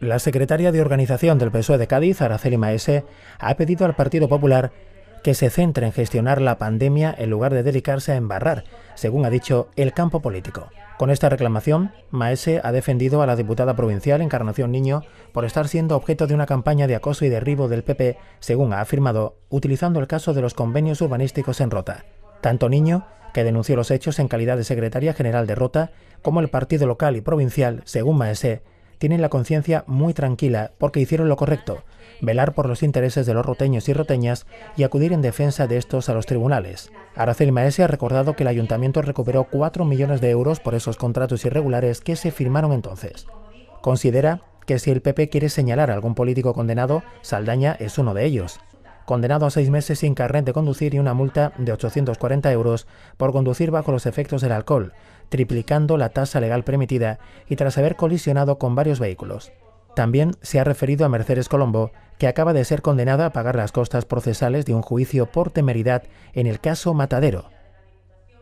La secretaria de organización del PSOE de Cádiz, Araceli Maese, ha pedido al Partido Popular que se centre en gestionar la pandemia en lugar de dedicarse a embarrar, según ha dicho, el campo político. Con esta reclamación, Maese ha defendido a la diputada provincial Encarnación Niño por estar siendo objeto de una campaña de acoso y derribo del PP, según ha afirmado, utilizando el caso de los convenios urbanísticos en Rota. Tanto Niño, que denunció los hechos en calidad de secretaria general de Rota, como el partido local y provincial, según Maese, tienen la conciencia muy tranquila porque hicieron lo correcto, velar por los intereses de los roteños y roteñas y acudir en defensa de estos a los tribunales. Aracel Maese ha recordado que el ayuntamiento recuperó 4 millones de euros por esos contratos irregulares que se firmaron entonces. Considera que si el PP quiere señalar a algún político condenado, Saldaña es uno de ellos condenado a seis meses sin carnet de conducir y una multa de 840 euros por conducir bajo los efectos del alcohol, triplicando la tasa legal permitida y tras haber colisionado con varios vehículos. También se ha referido a Mercedes Colombo, que acaba de ser condenada a pagar las costas procesales de un juicio por temeridad en el caso Matadero,